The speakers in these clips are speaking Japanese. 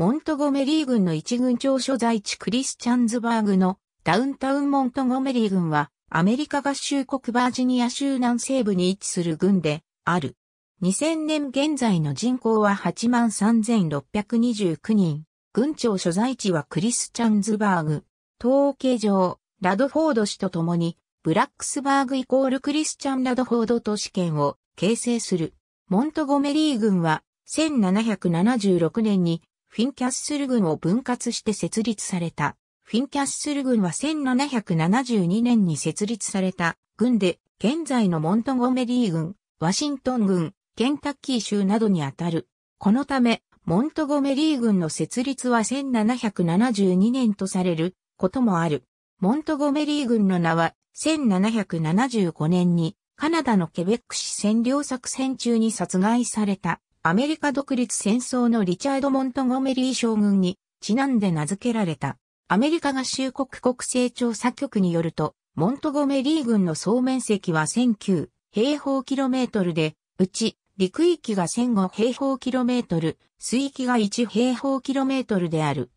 モントゴメリー軍の一軍長所在地クリスチャンズバーグのダウンタウンモントゴメリー軍はアメリカ合衆国バージニア州南西部に位置する軍である。2000年現在の人口は83,629人。軍長所在地はクリスチャンズバーグ。統計上、ラドフォード氏と共に、ブラックスバーグイコールクリスチャンラドフォード都市圏を形成する。モントゴメリー軍は1776年にフィンキャッスル軍を分割して設立された。フィンキャッスル軍は1772年に設立された軍で、現在のモントゴメリー軍、ワシントン軍、ケンタッキー州などにあたる。このため、モントゴメリー軍の設立は1772年とされることもある。モントゴメリー軍の名は1775年にカナダのケベック市占領作戦中に殺害されたアメリカ独立戦争のリチャード・モントゴメリー将軍にちなんで名付けられた。アメリカ合衆国国勢調査局によると、モントゴメリー軍の総面積は1009平方キロメートルで、うち陸域が1005平方キロメートル、水域が1平方キロメートルである。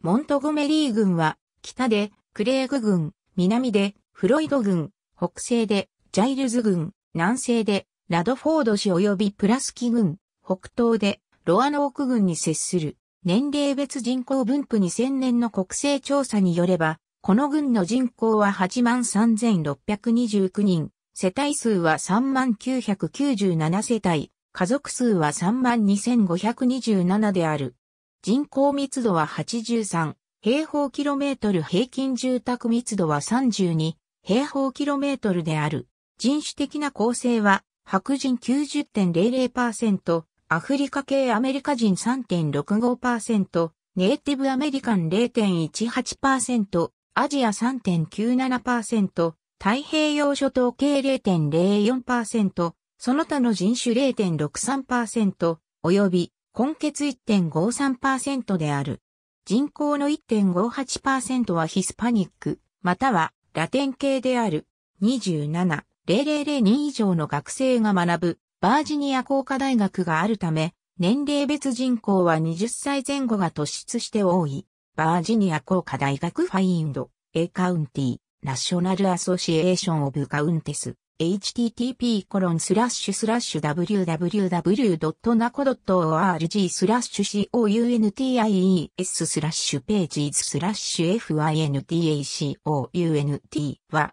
モントゴメリー軍は、北でクレーグ軍、南でフロイド軍、北西でジャイルズ軍、南西でラドフォード氏及びプラスキ軍、北東でロアノーク郡に接する年齢別人口分布2000年の国勢調査によれば、この郡の人口は83,629人、世帯数は3997世帯、家族数は32,527である。人口密度は83、平方キロメートル平均住宅密度は32、平方キロメートルである。人種的な構成は、白人90.00%、アフリカ系アメリカ人3.65%、ネイティブアメリカン0.18%、アジア3.97%、太平洋諸島系0.04%、その他の人種0.63%、及び、根血1.53%である。人口の1.58%はヒスパニック、またはラテン系である。27、0002以上の学生が学ぶバージニア工科大学があるため、年齢別人口は20歳前後が突出して多い。バージニア工科大学ファインド、A カウンティ、ナショナルアソシエーションオブカウンテス。http://www.naco.org スラッシュ counties スラッシュページスラッシュ f i n t a c o u n t y a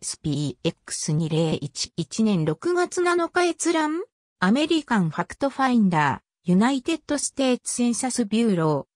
s p x 2 0 1 1年6月7日閲覧アメリカンファクトファインダーユナイテッドステーツセンサスビューロー